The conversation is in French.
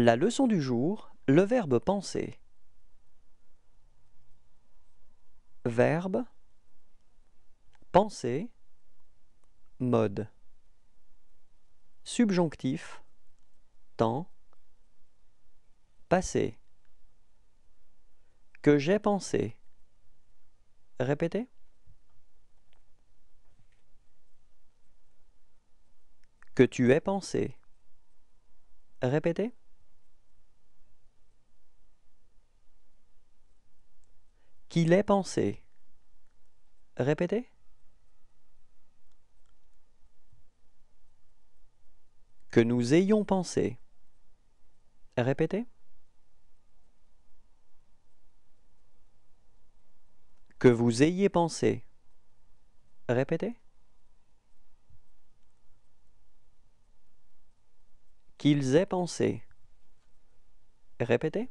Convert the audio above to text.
La leçon du jour, le verbe penser. Verbe penser mode subjonctif temps passé que j'ai pensé. Répétez. Que tu aies pensé. Répétez. qu'il ait pensé. Répétez. Que nous ayons pensé. Répétez. Que vous ayez pensé. Répétez. Qu'ils aient pensé. Répétez.